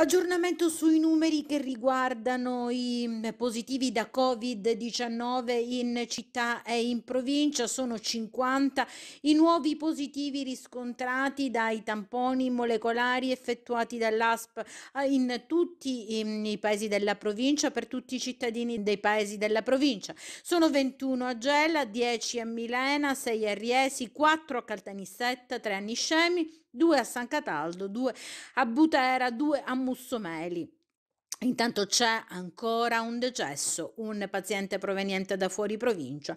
Aggiornamento sui numeri che riguardano i mm, positivi da Covid-19 in città e in provincia. Sono 50 i nuovi positivi riscontrati dai tamponi molecolari effettuati dall'ASP in tutti mm, i paesi della provincia, per tutti i cittadini dei paesi della provincia. Sono 21 a Gela, 10 a Milena, 6 a Riesi, 4 a Caltanissetta, 3 a Niscemi, 2 a San Cataldo, 2 a Butera, 2 a Mur- Mussomeli. Intanto c'è ancora un decesso, un paziente proveniente da fuori provincia.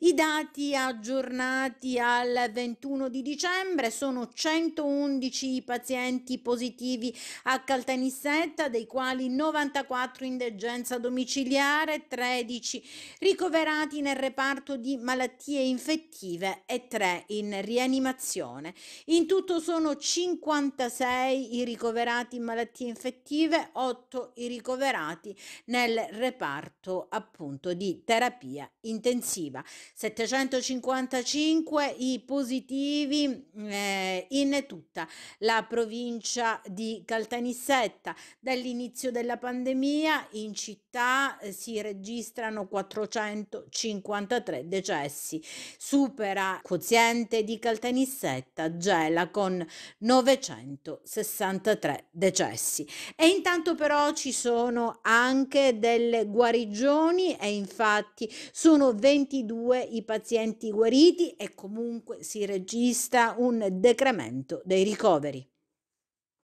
I dati aggiornati al 21 di dicembre sono 111 i pazienti positivi a Caltanissetta, dei quali 94 in degenza domiciliare, 13 ricoverati nel reparto di malattie infettive e 3 in rianimazione. In tutto sono 56 i ricoverati in malattie infettive, 8 in i ricoverati nel reparto appunto di terapia intensiva. 755 i positivi eh, in tutta la provincia di Caltanissetta. Dall'inizio della pandemia in città eh, si registrano 453 decessi. Supera il quoziente di Caltanissetta Gela con 963 decessi. E intanto però ci ci sono anche delle guarigioni e infatti sono 22 i pazienti guariti e comunque si registra un decremento dei ricoveri.